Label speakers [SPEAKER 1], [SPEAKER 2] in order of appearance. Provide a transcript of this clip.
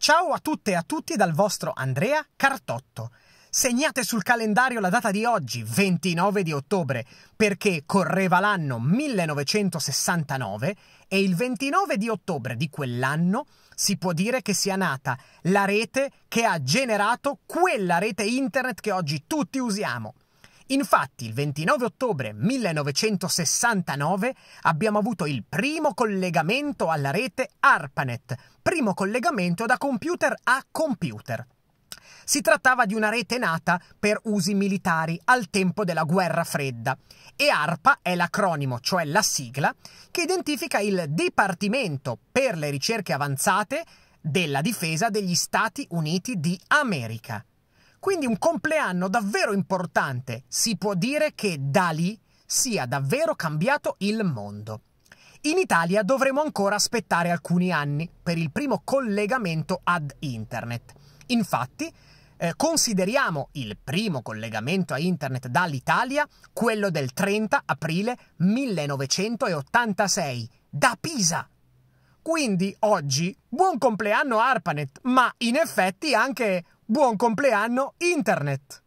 [SPEAKER 1] Ciao a tutte e a tutti dal vostro Andrea Cartotto. Segnate sul calendario la data di oggi, 29 di ottobre, perché correva l'anno 1969 e il 29 di ottobre di quell'anno si può dire che sia nata la rete che ha generato quella rete internet che oggi tutti usiamo. Infatti, il 29 ottobre 1969 abbiamo avuto il primo collegamento alla rete ARPANET, primo collegamento da computer a computer. Si trattava di una rete nata per usi militari al tempo della guerra fredda e ARPA è l'acronimo, cioè la sigla, che identifica il Dipartimento per le ricerche avanzate della difesa degli Stati Uniti di America. Quindi un compleanno davvero importante. Si può dire che da lì sia davvero cambiato il mondo. In Italia dovremo ancora aspettare alcuni anni per il primo collegamento ad Internet. Infatti, eh, consideriamo il primo collegamento a Internet dall'Italia quello del 30 aprile 1986, da Pisa. Quindi oggi buon compleanno ARPANET, ma in effetti anche Buon compleanno Internet!